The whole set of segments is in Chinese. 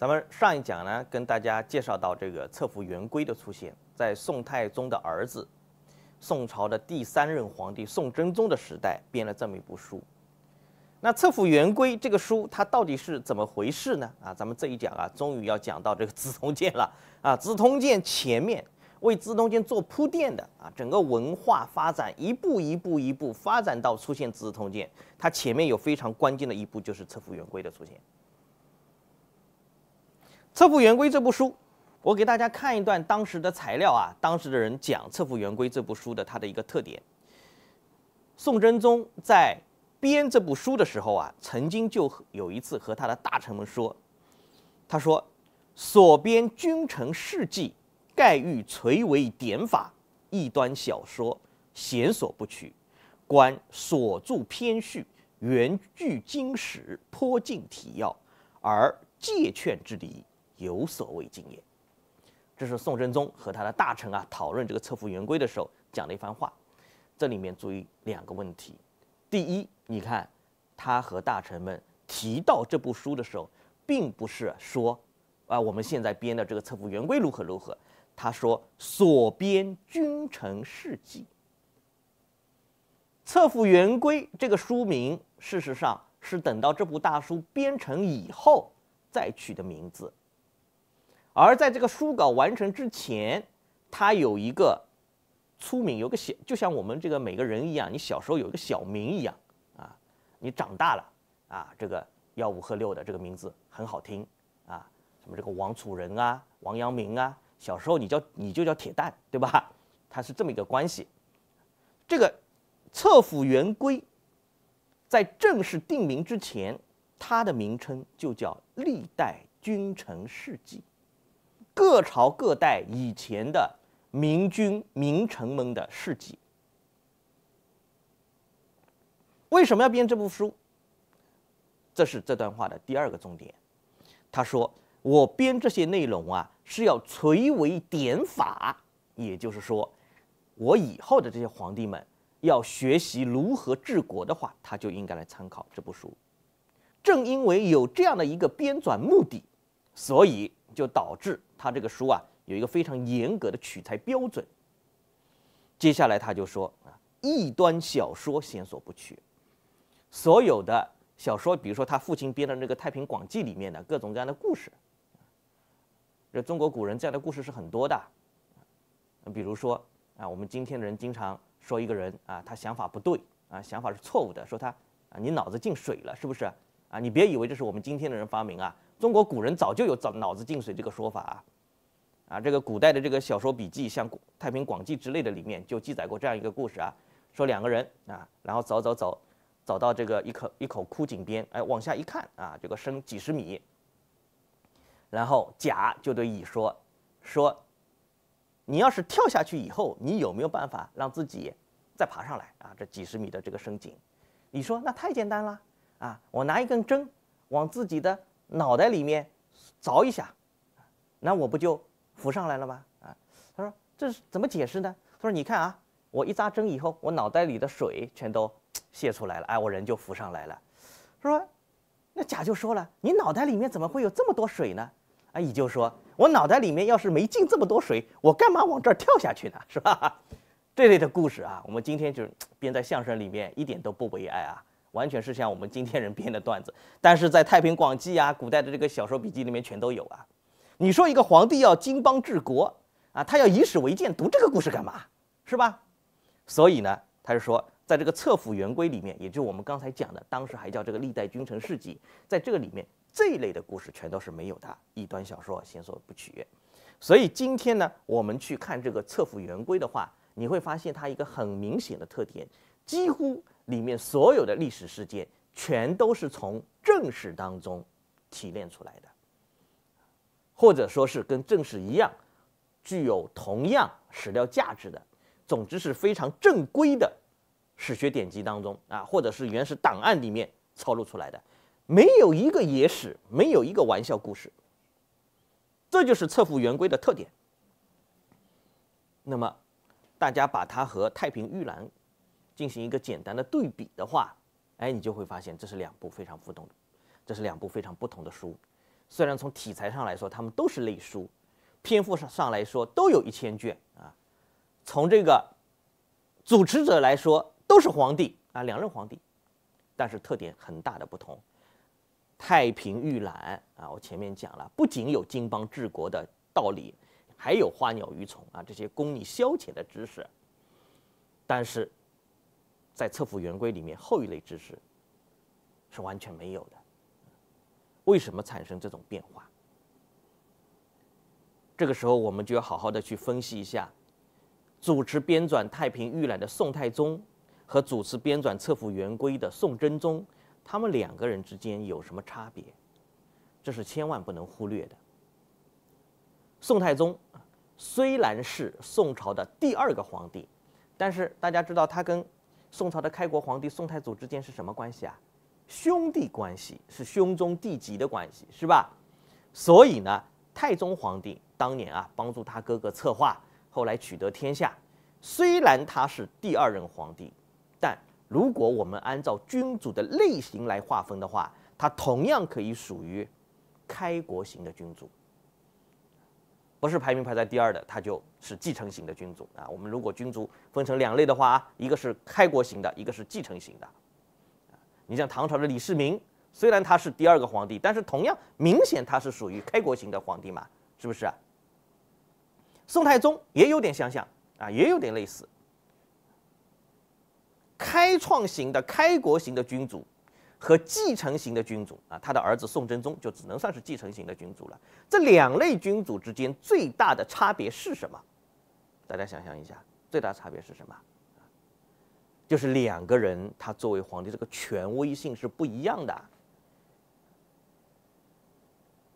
咱们上一讲呢，跟大家介绍到这个《侧府圆规》的出现，在宋太宗的儿子，宋朝的第三任皇帝宋真宗的时代编了这么一部书。那《侧府圆规》这个书，它到底是怎么回事呢？啊，咱们这一讲啊，终于要讲到这个《资通鉴》了啊，《资通鉴》前面为《资通鉴》做铺垫的啊，整个文化发展一步一步一步发展到出现《资治通鉴》，它前面有非常关键的一步就是《侧府圆规》的出现。《策复元龟》这部书，我给大家看一段当时的材料啊。当时的人讲《策复元龟》这部书的它的一个特点。宋真宗在编这部书的时候啊，曾经就有一次和他的大臣们说：“他说，所编君臣事迹，盖欲垂为典法；异端小说，贤所不取。观所著篇序，原据经史，颇尽体要，而戒劝之理。”有所未尽也。这是宋真宗和他的大臣啊讨论这个《册府圆规的时候讲的一番话。这里面注意两个问题。第一，你看他和大臣们提到这部书的时候，并不是说啊我们现在编的这个《册府圆规如何如何。他说所编君臣事迹，《册府圆规这个书名，事实上是等到这部大书编成以后再取的名字。而在这个书稿完成之前，他有一个粗名，有个小，就像我们这个每个人一样，你小时候有一个小名一样啊，你长大了啊，这个幺五喝六的这个名字很好听啊，什么这个王楚人啊，王阳明啊，小时候你叫你就叫铁蛋，对吧？它是这么一个关系。这个《策府元规在正式定名之前，它的名称就叫《历代君臣事迹》。各朝各代以前的明君明臣们的事迹，为什么要编这部书？这是这段话的第二个重点。他说：“我编这些内容啊，是要垂为典法，也就是说，我以后的这些皇帝们要学习如何治国的话，他就应该来参考这部书。正因为有这样的一个编纂目的，所以。”就导致他这个书啊有一个非常严格的取材标准。接下来他就说啊，异端小说先所不取。所有的小说，比如说他父亲编的那个《太平广记》里面的各种各样的故事，这中国古人这样的故事是很多的。比如说啊，我们今天的人经常说一个人啊，他想法不对啊，想法是错误的，说他啊，你脑子进水了，是不是？啊，你别以为这是我们今天的人发明啊。中国古人早就有“早脑子进水”这个说法啊，啊，这个古代的这个小说笔记，像《太平广记》之类的里面就记载过这样一个故事啊，说两个人啊，然后走走走，走到这个一口一口枯井边，哎，往下一看啊，这个深几十米。然后甲就对乙说，说，你要是跳下去以后，你有没有办法让自己再爬上来啊？这几十米的这个深井，你说那太简单了啊，我拿一根针往自己的脑袋里面凿一下，那我不就浮上来了吗？啊，他说这是怎么解释呢？他说你看啊，我一扎针以后，我脑袋里的水全都泄出来了，哎，我人就浮上来了。说，那甲就说了，你脑袋里面怎么会有这么多水呢？啊，乙就说，我脑袋里面要是没进这么多水，我干嘛往这儿跳下去呢？是吧？这类的故事啊，我们今天就编在相声里面，一点都不悲哀啊。完全是像我们今天人编的段子，但是在《太平广记》啊，古代的这个小说笔记里面全都有啊。你说一个皇帝要经邦治国啊，他要以史为鉴，读这个故事干嘛？是吧？所以呢，他就说，在这个《册府元规》里面，也就是我们刚才讲的，当时还叫这个《历代君臣事迹》，在这个里面这一类的故事全都是没有的，异端小说先所不取。所以今天呢，我们去看这个《册府元规》的话，你会发现它一个很明显的特点，几乎。里面所有的历史事件，全都是从正史当中提炼出来的，或者说是跟正史一样，具有同样史料价值的。总之是非常正规的史学典籍当中啊，或者是原始档案里面抄录出来的，没有一个野史，没有一个玩笑故事。这就是《册府原规的特点。那么，大家把它和《太平御览》。进行一个简单的对比的话，哎，你就会发现这是两部非常互动的，这是两部非常不同的书。虽然从题材上来说，他们都是类书，篇幅上上来说都有一千卷啊。从这个主持者来说，都是皇帝啊，两任皇帝，但是特点很大的不同。《太平御览》啊，我前面讲了，不仅有金邦治国的道理，还有花鸟鱼虫啊这些供你消遣的知识，但是。在《测福圆规》里面，后一类知识是完全没有的。为什么产生这种变化？这个时候，我们就要好好的去分析一下主持编纂《太平御览》的宋太宗和主持编纂《册府圆规》的宋真宗，他们两个人之间有什么差别？这是千万不能忽略的。宋太宗虽然是宋朝的第二个皇帝，但是大家知道他跟宋朝的开国皇帝宋太祖之间是什么关系啊？兄弟关系，是兄终弟及的关系，是吧？所以呢，太宗皇帝当年啊，帮助他哥哥策划，后来取得天下。虽然他是第二任皇帝，但如果我们按照君主的类型来划分的话，他同样可以属于开国型的君主。不是排名排在第二的，他就是继承型的君主啊。我们如果君主分成两类的话，一个是开国型的，一个是继承型的。你像唐朝的李世民，虽然他是第二个皇帝，但是同样明显他是属于开国型的皇帝嘛，是不是宋太宗也有点相像啊，也有点类似。开创型的开国型的君主。和继承型的君主啊，他的儿子宋真宗就只能算是继承型的君主了。这两类君主之间最大的差别是什么？大家想象一下，最大差别是什么？就是两个人他作为皇帝这个权威性是不一样的。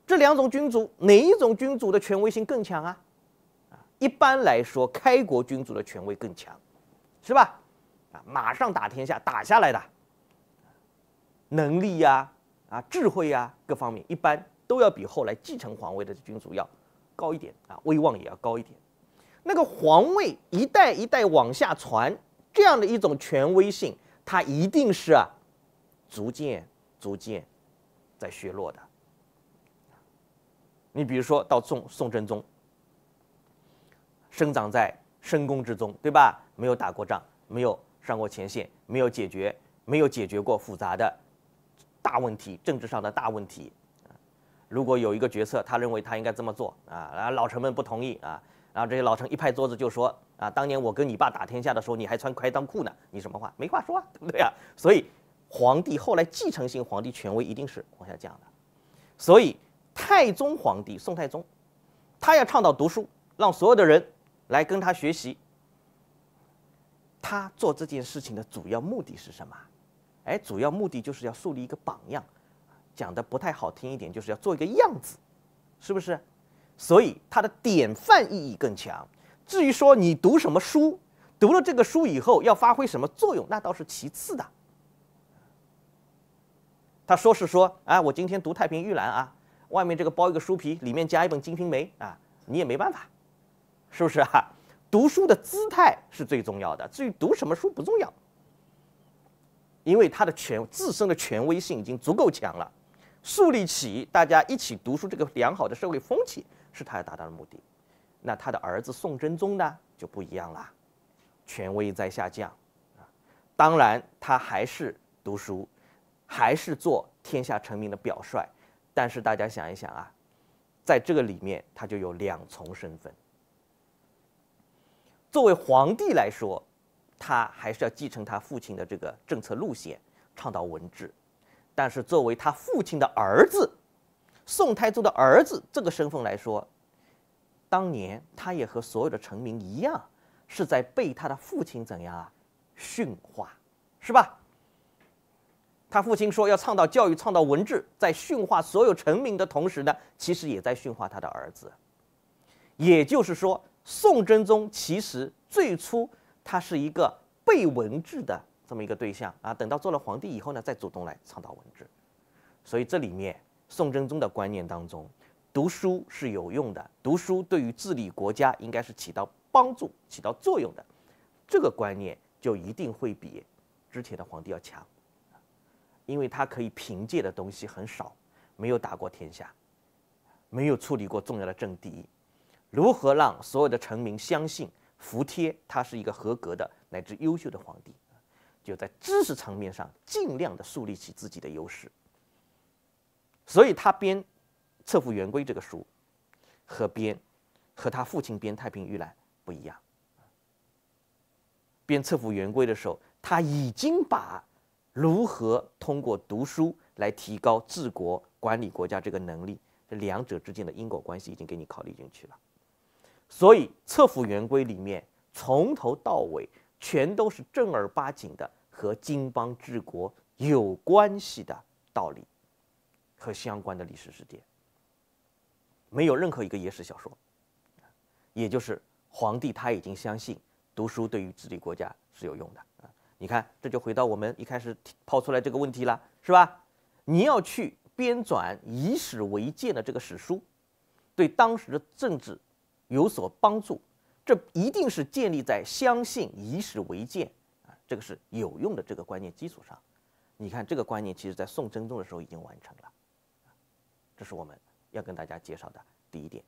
这两种君主哪一种君主的权威性更强啊？啊，一般来说开国君主的权威更强，是吧？啊，马上打天下打下来的。能力呀，啊，智慧呀，各方面一般都要比后来继承皇位的君主要高一点啊，威望也要高一点。那个皇位一代一代往下传，这样的一种权威性，它一定是啊，逐渐逐渐在削弱的。你比如说到宋宋真宗，生长在深宫之中，对吧？没有打过仗，没有上过前线，没有解决没有解决过复杂的。大问题，政治上的大问题。如果有一个决策，他认为他应该这么做啊，然后老臣们不同意啊，然后这些老臣一拍桌子就说：“啊，当年我跟你爸打天下的时候，你还穿开裆裤呢，你什么话？没话说，对不对啊？”所以皇帝后来继承性皇帝权威一定是往下降的。所以太宗皇帝宋太宗，他要倡导读书，让所有的人来跟他学习。他做这件事情的主要目的是什么？哎，主要目的就是要树立一个榜样，讲的不太好听一点，就是要做一个样子，是不是？所以它的典范意义更强。至于说你读什么书，读了这个书以后要发挥什么作用，那倒是其次的。他说是说，哎，我今天读《太平御览》啊，外面这个包一个书皮，里面夹一本《金瓶梅》啊，你也没办法，是不是啊？读书的姿态是最重要的，至于读什么书不重要。因为他的权自身的权威性已经足够强了，树立起大家一起读书这个良好的社会风气，是他要达到的目的。那他的儿子宋真宗呢就不一样了，权威在下降啊。当然他还是读书，还是做天下臣民的表率，但是大家想一想啊，在这个里面他就有两重身份，作为皇帝来说。他还是要继承他父亲的这个政策路线，倡导文治，但是作为他父亲的儿子，宋太宗的儿子这个身份来说，当年他也和所有的臣民一样，是在被他的父亲怎样啊驯化，是吧？他父亲说要倡导教育，倡导文治，在驯化所有臣民的同时呢，其实也在驯化他的儿子，也就是说，宋真宗其实最初。他是一个被文治的这么一个对象啊，等到做了皇帝以后呢，再主动来倡导文治。所以这里面，宋真宗的观念当中，读书是有用的，读书对于治理国家应该是起到帮助、起到作用的。这个观念就一定会比之前的皇帝要强，因为他可以凭借的东西很少，没有打过天下，没有处理过重要的政敌，如何让所有的臣民相信？服帖，他是一个合格的乃至优秀的皇帝，就在知识层面上尽量的树立起自己的优势。所以他编《册府元规》这个书，和编和他父亲编《太平御览》不一样。编《册府元规》的时候，他已经把如何通过读书来提高治国、管理国家这个能力，这两者之间的因果关系已经给你考虑进去了。所以《策府圆规里面从头到尾全都是正儿八经的和经邦治国有关系的道理和相关的历史事件，没有任何一个野史小说。也就是皇帝他已经相信读书对于治理国家是有用的啊！你看，这就回到我们一开始抛出来这个问题了，是吧？你要去编纂以史为鉴的这个史书，对当时的政治。有所帮助，这一定是建立在相信以史为鉴啊，这个是有用的这个观念基础上。你看，这个观念其实在宋真宗的时候已经完成了，这是我们要跟大家介绍的第一点。